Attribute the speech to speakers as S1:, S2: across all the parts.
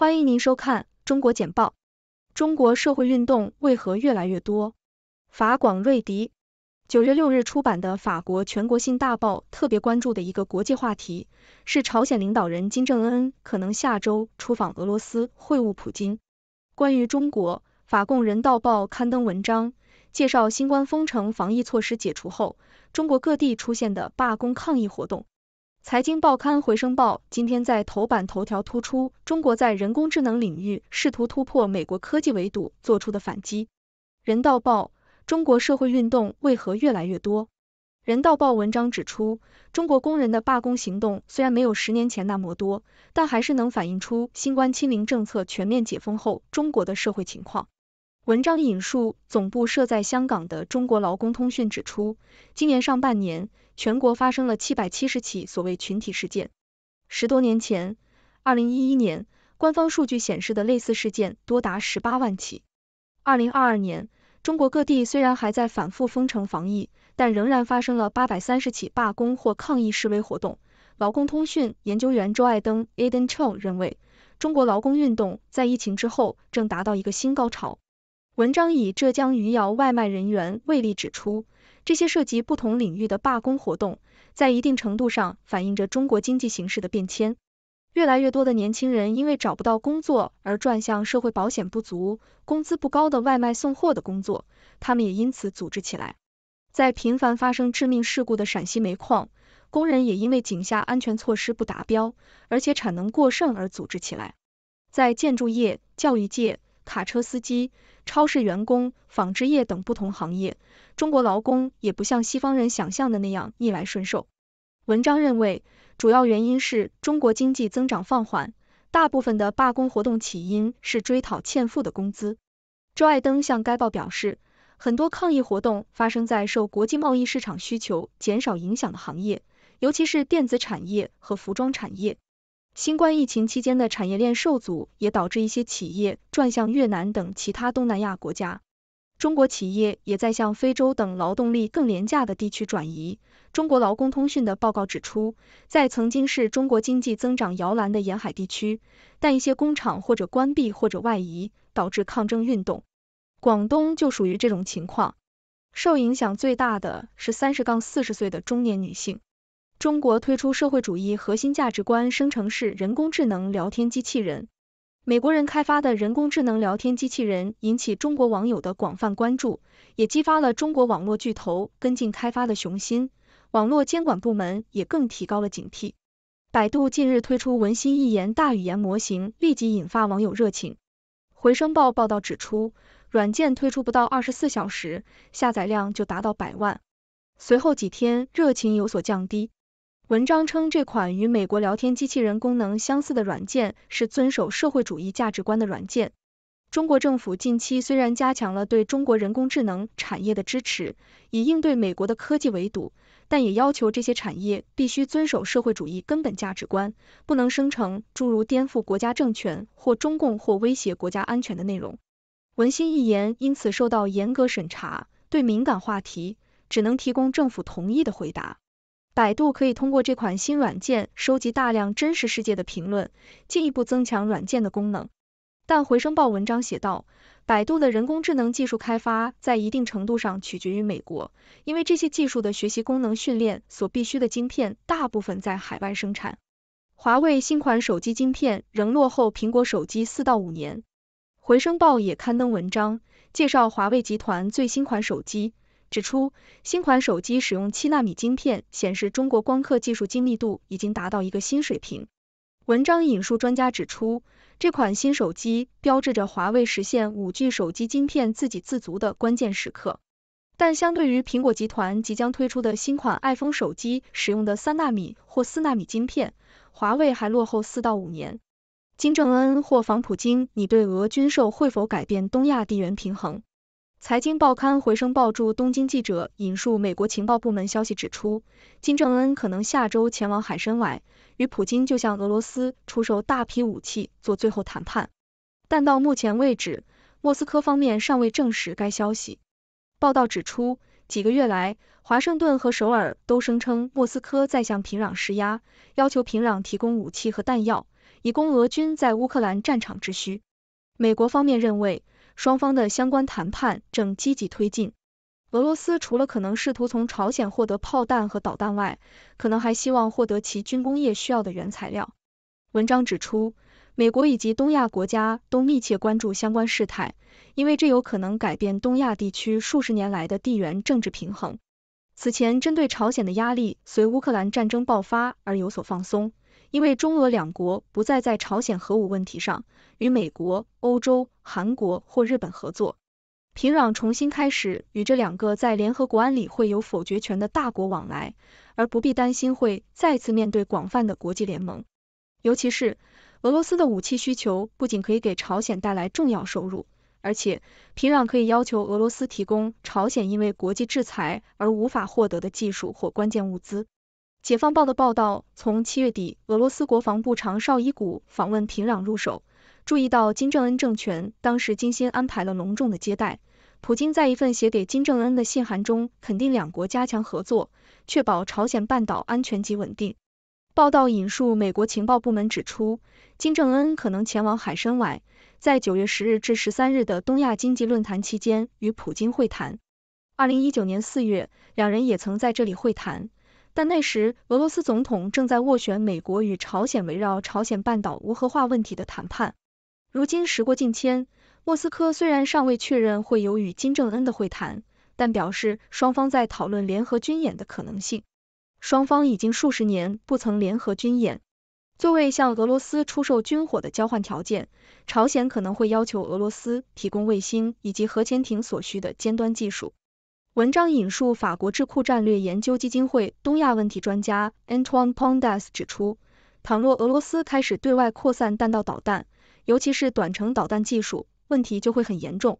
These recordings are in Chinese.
S1: 欢迎您收看《中国简报》。中国社会运动为何越来越多？法广瑞迪九月六日出版的法国全国性大报特别关注的一个国际话题是，朝鲜领导人金正恩可能下周出访俄罗斯会晤普京。关于中国，法共人道报刊登文章介绍，新冠封城防疫措施解除后，中国各地出现的罢工抗议活动。财经报刊《回声报》今天在头版头条突出中国在人工智能领域试图突破美国科技围堵做出的反击。《人道报》中国社会运动为何越来越多？《人道报》文章指出，中国工人的罢工行动虽然没有十年前那么多，但还是能反映出新冠清零政策全面解封后中国的社会情况。文章引述总部设在香港的中国劳工通讯指出，今年上半年。全国发生了七百七十起所谓群体事件。十多年前，二零一一年，官方数据显示的类似事件多达十八万起。二零二二年，中国各地虽然还在反复封城防疫，但仍然发生了八百三十起罢工或抗议示威活动。劳工通讯研究员周爱登 a d e n Cho） 认为，中国劳工运动在疫情之后正达到一个新高潮。文章以浙江余姚外卖人员为例指出。这些涉及不同领域的罢工活动，在一定程度上反映着中国经济形势的变迁。越来越多的年轻人因为找不到工作而转向社会保险不足、工资不高的外卖送货的工作，他们也因此组织起来。在频繁发生致命事故的陕西煤矿，工人也因为井下安全措施不达标，而且产能过剩而组织起来。在建筑业、教育界。卡车司机、超市员工、纺织业等不同行业，中国劳工也不像西方人想象的那样逆来顺受。文章认为，主要原因是中国经济增长放缓，大部分的罢工活动起因是追讨欠付的工资。周爱登向该报表示，很多抗议活动发生在受国际贸易市场需求减少影响的行业，尤其是电子产业和服装产业。新冠疫情期间的产业链受阻，也导致一些企业转向越南等其他东南亚国家。中国企业也在向非洲等劳动力更廉价的地区转移。中国劳工通讯的报告指出，在曾经是中国经济增长摇篮的沿海地区，但一些工厂或者关闭或者外移，导致抗争运动。广东就属于这种情况。受影响最大的是三十杠四十岁的中年女性。中国推出社会主义核心价值观生成式人工智能聊天机器人。美国人开发的人工智能聊天机器人引起中国网友的广泛关注，也激发了中国网络巨头跟进开发的雄心。网络监管部门也更提高了警惕。百度近日推出文心一言大语言模型，立即引发网友热情。《回声报》报道指出，软件推出不到二十四小时，下载量就达到百万，随后几天热情有所降低。文章称，这款与美国聊天机器人功能相似的软件是遵守社会主义价值观的软件。中国政府近期虽然加强了对中国人工智能产业的支持，以应对美国的科技围堵，但也要求这些产业必须遵守社会主义根本价值观，不能生成诸如颠覆国家政权或中共或威胁国家安全的内容。文心一言因此受到严格审查，对敏感话题只能提供政府同意的回答。百度可以通过这款新软件收集大量真实世界的评论，进一步增强软件的功能。但《回声报》文章写道，百度的人工智能技术开发在一定程度上取决于美国，因为这些技术的学习功能训练所必需的晶片大部分在海外生产。华为新款手机晶片仍落后苹果手机四到五年。《回声报》也刊登文章介绍华为集团最新款手机。指出，新款手机使用七纳米晶片，显示中国光刻技术精密度已经达到一个新水平。文章引述专家指出，这款新手机标志着华为实现五 G 手机晶片自给自足的关键时刻。但相对于苹果集团即将推出的新款 iPhone 手机使用的三纳米或四纳米晶片，华为还落后四到五年。金正恩或访普京，你对俄军售会否改变东亚地缘平衡？财经报刊《回声报》驻东京记者引述美国情报部门消息指出，金正恩可能下周前往海参崴，与普京就向俄罗斯出售大批武器做最后谈判。但到目前为止，莫斯科方面尚未证实该消息。报道指出，几个月来，华盛顿和首尔都声称莫斯科在向平壤施压，要求平壤提供武器和弹药，以供俄军在乌克兰战场之需。美国方面认为。双方的相关谈判正积极推进。俄罗斯除了可能试图从朝鲜获得炮弹和导弹外，可能还希望获得其军工业需要的原材料。文章指出，美国以及东亚国家都密切关注相关事态，因为这有可能改变东亚地区数十年来的地缘政治平衡。此前，针对朝鲜的压力随乌克兰战争爆发而有所放松。因为中俄两国不再在朝鲜核武问题上与美国、欧洲、韩国或日本合作，平壤重新开始与这两个在联合国安理会有否决权的大国往来，而不必担心会再次面对广泛的国际联盟。尤其是俄罗斯的武器需求不仅可以给朝鲜带来重要收入，而且平壤可以要求俄罗斯提供朝鲜因为国际制裁而无法获得的技术或关键物资。《解放报》的报道从七月底俄罗斯国防部长绍伊古访问平壤入手，注意到金正恩政权当时精心安排了隆重的接待。普京在一份写给金正恩的信函中肯定两国加强合作，确保朝鲜半岛安全及稳定。报道引述美国情报部门指出，金正恩可能前往海参崴，在九月十日至十三日的东亚经济论坛期间与普京会谈。二零一九年四月，两人也曾在这里会谈。但那时，俄罗斯总统正在斡旋美国与朝鲜围绕朝鲜半岛无核化问题的谈判。如今时过境迁，莫斯科虽然尚未确认会有与金正恩的会谈，但表示双方在讨论联合军演的可能性。双方已经数十年不曾联合军演。作为向俄罗斯出售军火的交换条件，朝鲜可能会要求俄罗斯提供卫星以及核潜艇所需的尖端技术。文章引述法国智库战略研究基金会东亚问题专家 Antoine Bondas 指出，倘若俄罗斯开始对外扩散弹道导弹，尤其是短程导弹技术，问题就会很严重。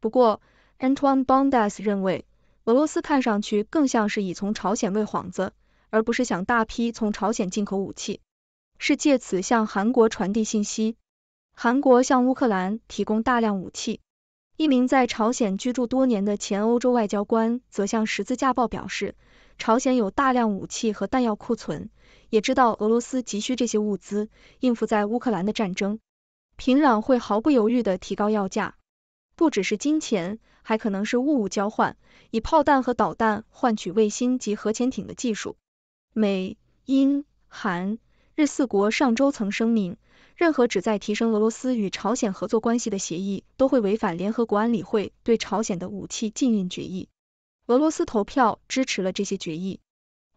S1: 不过 Antoine Bondas 认为，俄罗斯看上去更像是以从朝鲜为幌子，而不是想大批从朝鲜进口武器，是借此向韩国传递信息。韩国向乌克兰提供大量武器。一名在朝鲜居住多年的前欧洲外交官则向《十字架报》表示，朝鲜有大量武器和弹药库存，也知道俄罗斯急需这些物资应付在乌克兰的战争。平壤会毫不犹豫地提高要价，不只是金钱，还可能是物物交换，以炮弹和导弹换取卫星及核潜艇的技术。美、英、韩、日四国上周曾声明。任何旨在提升俄罗斯与朝鲜合作关系的协议，都会违反联合国安理会对朝鲜的武器禁运决议。俄罗斯投票支持了这些决议。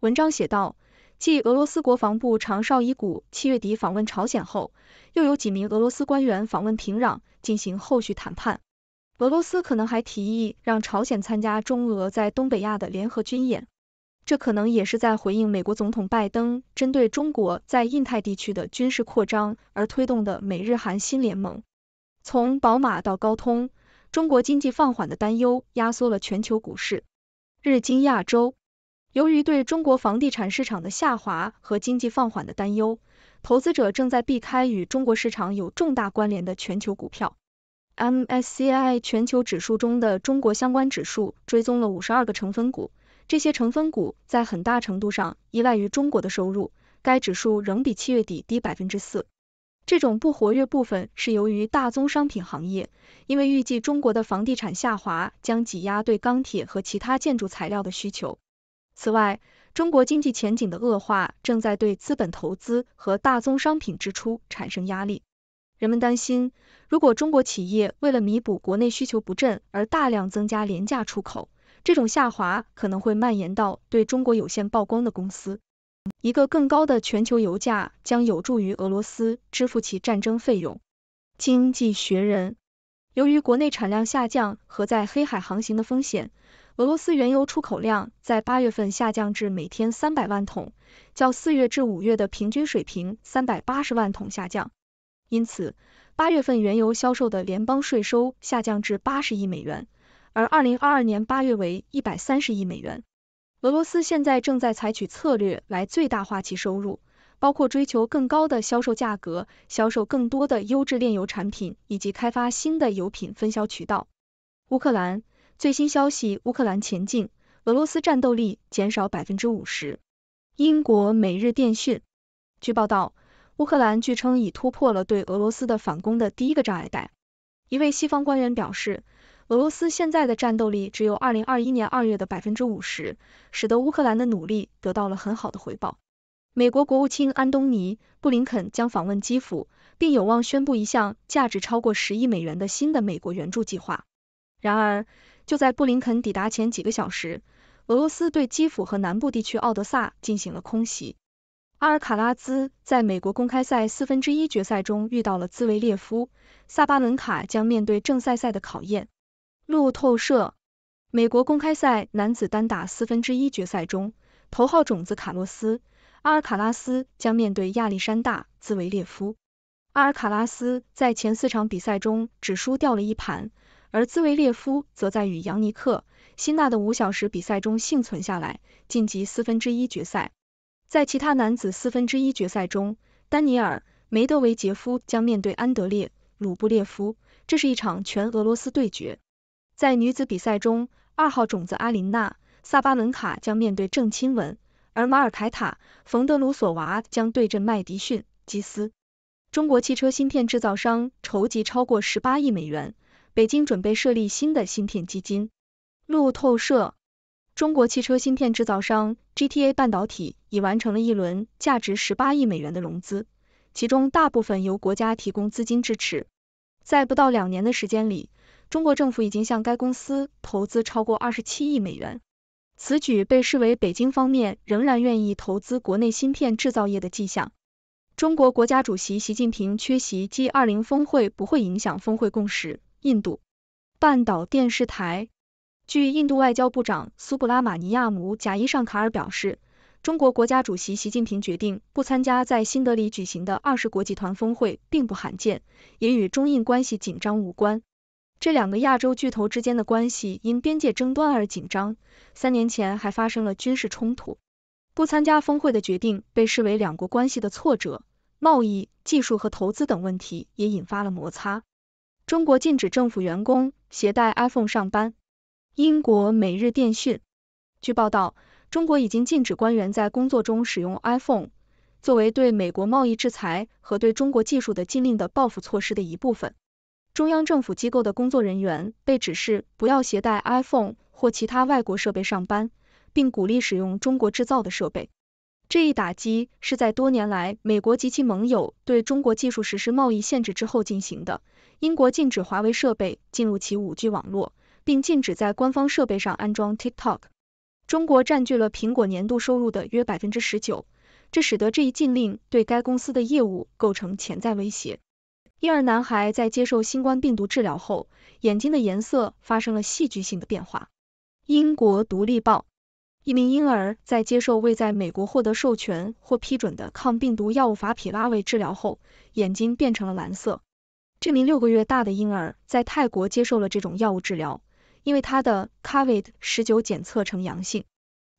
S1: 文章写道，继俄罗斯国防部长绍伊古七月底访问朝鲜后，又有几名俄罗斯官员访问平壤进行后续谈判。俄罗斯可能还提议让朝鲜参加中俄在东北亚的联合军演。这可能也是在回应美国总统拜登针对中国在印太地区的军事扩张而推动的美日韩新联盟。从宝马到高通，中国经济放缓的担忧压缩了全球股市。日经亚洲由于对中国房地产市场的下滑和经济放缓的担忧，投资者正在避开与中国市场有重大关联的全球股票。MSCI 全球指数中的中国相关指数追踪了五十二个成分股。这些成分股在很大程度上依赖于中国的收入，该指数仍比七月底低百分之四。这种不活跃部分是由于大宗商品行业，因为预计中国的房地产下滑将挤压对钢铁和其他建筑材料的需求。此外，中国经济前景的恶化正在对资本投资和大宗商品支出产生压力。人们担心，如果中国企业为了弥补国内需求不振而大量增加廉价出口，这种下滑可能会蔓延到对中国有限曝光的公司。一个更高的全球油价将有助于俄罗斯支付其战争费用。经济学人。由于国内产量下降和在黑海航行的风险，俄罗斯原油出口量在八月份下降至每天三百万桶，较四月至五月的平均水平三百八十万桶下降。因此，八月份原油销售的联邦税收下降至八十亿美元。而二零二二年八月为一百三十亿美元。俄罗斯现在正在采取策略来最大化其收入，包括追求更高的销售价格、销售更多的优质炼油产品以及开发新的油品分销渠道。乌克兰最新消息：乌克兰前进，俄罗斯战斗力减少百分之五十。英国每日电讯：据报道，乌克兰据称已突破了对俄罗斯的反攻的第一个障碍带。一位西方官员表示。俄罗斯现在的战斗力只有二零二一年二月的百分之五十，使得乌克兰的努力得到了很好的回报。美国国务卿安东尼·布林肯将访问基辅，并有望宣布一项价值超过十亿美元的新的美国援助计划。然而，就在布林肯抵达前几个小时，俄罗斯对基辅和南部地区奥德萨进行了空袭。阿尔卡拉兹在美国公开赛四分之一决赛中遇到了兹维列夫，萨巴伦卡将面对正赛赛的考验。路透社：美国公开赛男子单打四分之一决赛中，头号种子卡洛斯·阿尔卡拉斯将面对亚历山大·兹维列夫。阿尔卡拉斯在前四场比赛中只输掉了一盘，而兹维列夫则在与扬尼克·辛纳的五小时比赛中幸存下来，晋级四分之一决赛。在其他男子四分之一决赛中，丹尼尔·梅德韦杰夫将面对安德烈·鲁布列夫，这是一场全俄罗斯对决。在女子比赛中，二号种子阿琳娜·萨巴伦卡将面对郑钦文，而马尔凯塔·冯德鲁索娃将对阵麦迪逊·基斯。中国汽车芯片制造商筹集超过十八亿美元，北京准备设立新的芯片基金。路透社，中国汽车芯片制造商 GTA 半导体已完成了一轮价值十八亿美元的融资，其中大部分由国家提供资金支持。在不到两年的时间里。中国政府已经向该公司投资超过二十七亿美元，此举被视为北京方面仍然愿意投资国内芯片制造业的迹象。中国国家主席习近平缺席 G 二零峰会不会影响峰会共识。印度半岛电视台，据印度外交部长苏布拉马尼亚姆贾伊尚卡尔表示，中国国家主席习近平决定不参加在新德里举行的二十国集团峰会，并不罕见，也与中印关系紧张无关。这两个亚洲巨头之间的关系因边界争端而紧张，三年前还发生了军事冲突。不参加峰会的决定被视为两国关系的挫折，贸易、技术和投资等问题也引发了摩擦。中国禁止政府员工携带 iPhone 上班。英国每日电讯据报道，中国已经禁止官员在工作中使用 iPhone，作为对美国贸易制裁和对中国技术的禁令的报复措施的一部分。中央政府机构的工作人员被指示不要携带 iPhone 或其他外国设备上班，并鼓励使用中国制造的设备。这一打击是在多年来美国及其盟友对中国技术实施贸易限制之后进行的。英国禁止华为设备进入其五 G 网络，并禁止在官方设备上安装 TikTok。中国占据了苹果年度收入的约百分之十九，这使得这一禁令对该公司的业务构成潜在威胁。婴儿男孩在接受新冠病毒治疗后，眼睛的颜色发生了戏剧性的变化。英国《独立报》一名婴儿在接受未在美国获得授权或批准的抗病毒药物法匹拉韦治疗后，眼睛变成了蓝色。这名六个月大的婴儿在泰国接受了这种药物治疗，因为他的 COVID 十九检测呈阳性。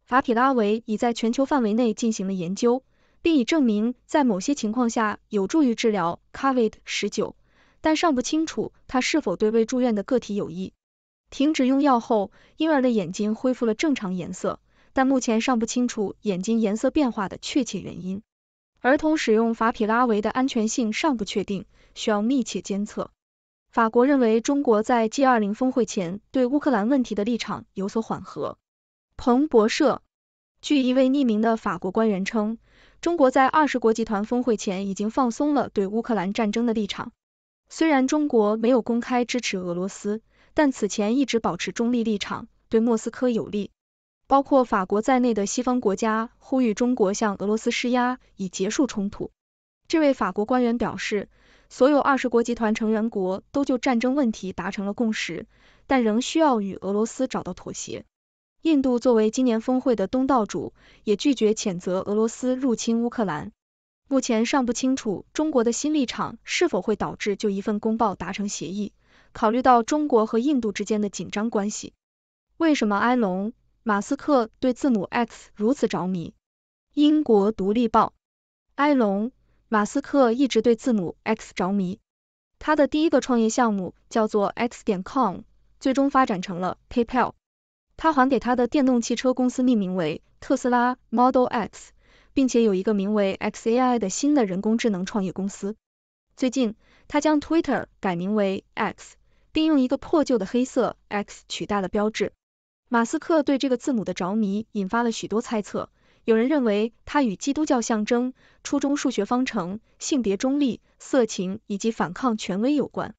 S1: 法匹拉韦已在全球范围内进行了研究。并已证明，在某些情况下有助于治疗 COVID 十九，但尚不清楚它是否对未住院的个体有益。停止用药后，婴儿的眼睛恢复了正常颜色，但目前尚不清楚眼睛颜色变化的确切原因。儿童使用法匹拉韦的安全性尚不确定，需要密切监测。法国认为中国在 G 二零峰会前对乌克兰问题的立场有所缓和。彭博社。据一位匿名的法国官员称，中国在二十国集团峰会前已经放松了对乌克兰战争的立场。虽然中国没有公开支持俄罗斯，但此前一直保持中立立场，对莫斯科有利。包括法国在内的西方国家呼吁中国向俄罗斯施压，以结束冲突。这位法国官员表示，所有二十国集团成员国都就战争问题达成了共识，但仍需要与俄罗斯找到妥协。印度作为今年峰会的东道主，也拒绝谴责俄罗斯入侵乌克兰。目前尚不清楚中国的新立场是否会导致就一份公报达成协议。考虑到中国和印度之间的紧张关系，为什么埃隆·马斯克对字母 X 如此着迷？英国《独立报》：埃隆·马斯克一直对字母 X 着迷，他的第一个创业项目叫做 X 点 com，最终发展成了 PayPal。他还给他的电动汽车公司命名为特斯拉 Model X，并且有一个名为 XAI 的新的人工智能创业公司。最近，他将 Twitter 改名为 X，并用一个破旧的黑色 X 取代了标志。马斯克对这个字母的着迷引发了许多猜测，有人认为他与基督教象征、初中数学方程、性别中立、色情以及反抗权威有关。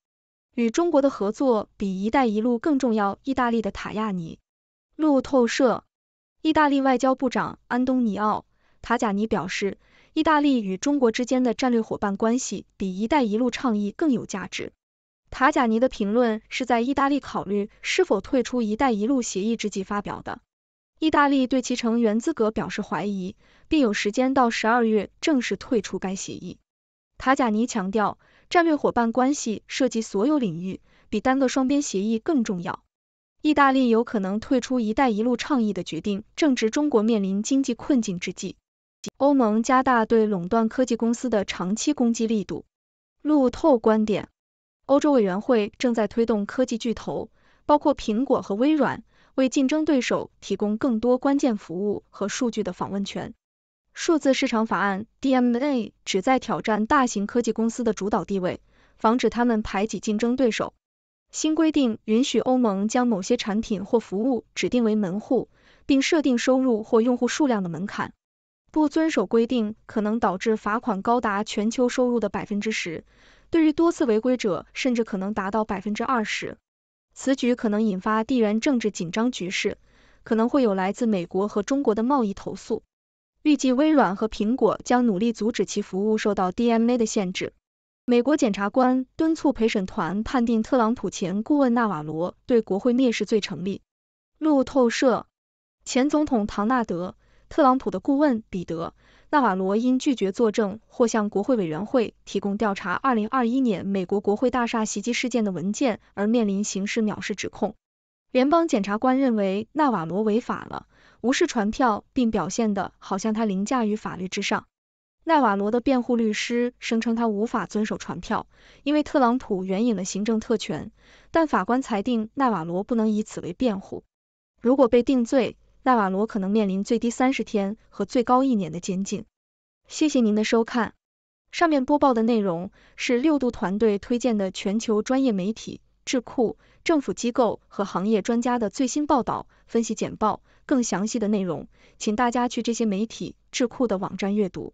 S1: 与中国的合作比“一带一路”更重要。意大利的塔亚尼。路透社：意大利外交部长安东尼奥·塔贾尼表示，意大利与中国之间的战略伙伴关系比“一带一路”倡议更有价值。塔贾尼的评论是在意大利考虑是否退出“一带一路”协议之际发表的。意大利对其成员资格表示怀疑，并有时间到十二月正式退出该协议。塔贾尼强调，战略伙伴关系涉及所有领域，比单个双边协议更重要。意大利有可能退出“一带一路”倡议的决定，正值中国面临经济困境之际。欧盟加大对垄断科技公司的长期攻击力度。路透观点：欧洲委员会正在推动科技巨头，包括苹果和微软，为竞争对手提供更多关键服务和数据的访问权。数字市场法案 （DMA） 旨在挑战大型科技公司的主导地位，防止他们排挤竞争对手。新规定允许欧盟将某些产品或服务指定为门户，并设定收入或用户数量的门槛。不遵守规定可能导致罚款高达全球收入的百分之十，对于多次违规者，甚至可能达到百分之二十。此举可能引发地缘政治紧张局势，可能会有来自美国和中国的贸易投诉。预计微软和苹果将努力阻止其服务受到 DMA 的限制。美国检察官敦促陪审团判定特朗普前顾问纳瓦罗对国会蔑视罪成立。路透社，前总统唐纳德·特朗普的顾问彼得·纳瓦罗因拒绝作证或向国会委员会提供调查二零二一年美国国会大厦袭击事件的文件而面临刑事藐视指控。联邦检察官认为纳瓦罗违法了，无视传票，并表现的好像他凌驾于法律之上。奈瓦罗的辩护律师声称他无法遵守传票，因为特朗普援引了行政特权，但法官裁定奈瓦罗不能以此为辩护。如果被定罪，奈瓦罗可能面临最低三十天和最高一年的监禁。谢谢您的收看。上面播报的内容是六度团队推荐的全球专业媒体、智库、政府机构和行业专家的最新报道、分析简报。更详细的内容，请大家去这些媒体、智库的网站阅读。